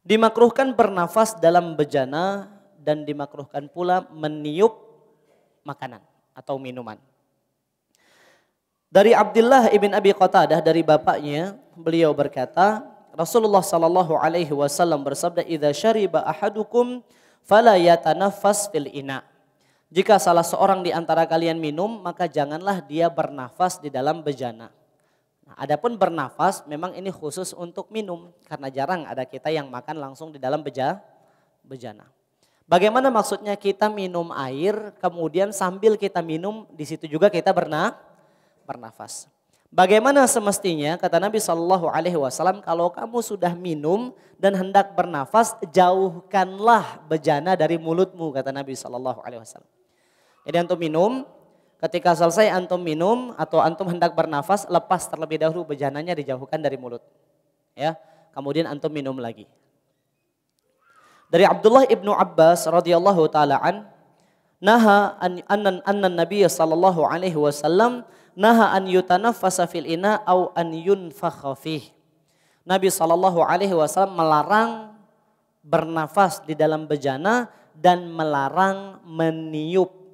Dimakruhkan bernafas dalam bejana dan dimakruhkan pula meniup makanan atau minuman. Dari Abdullah ibn Abi Qatadah dari bapaknya, beliau berkata, Rasulullah sallallahu alaihi wasallam bersabda, "Idza syariba ahadukum fala yatanaffas fil ina'." Jika salah seorang di antara kalian minum, maka janganlah dia bernafas di dalam bejana. Nah, adapun bernafas memang ini khusus untuk minum karena jarang ada kita yang makan langsung di dalam beja bejana. Bagaimana maksudnya kita minum air kemudian sambil kita minum di situ juga kita berna bernafas. Bagaimana semestinya kata Nabi Shallallahu Alaihi Wasallam kalau kamu sudah minum dan hendak bernafas jauhkanlah bejana dari mulutmu kata Nabi Shallallahu Alaihi Wasallam. Jadi antum minum, ketika selesai antum minum atau antum hendak bernafas, lepas terlebih dahulu bejananya dijauhkan dari mulut. Ya, kemudian antum minum lagi. Dari Abdullah ibnu Abbas radhiyallahu taalaan, naha an an, an Nabi sallallahu alaihi wasallam naha an yutanaffasa fil ina au an yunfakha fih. Nabi sallallahu alaihi wasallam melarang bernafas di dalam bejana dan melarang meniup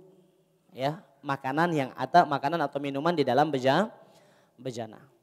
ya makanan yang ada makanan atau minuman di dalam beja bejana.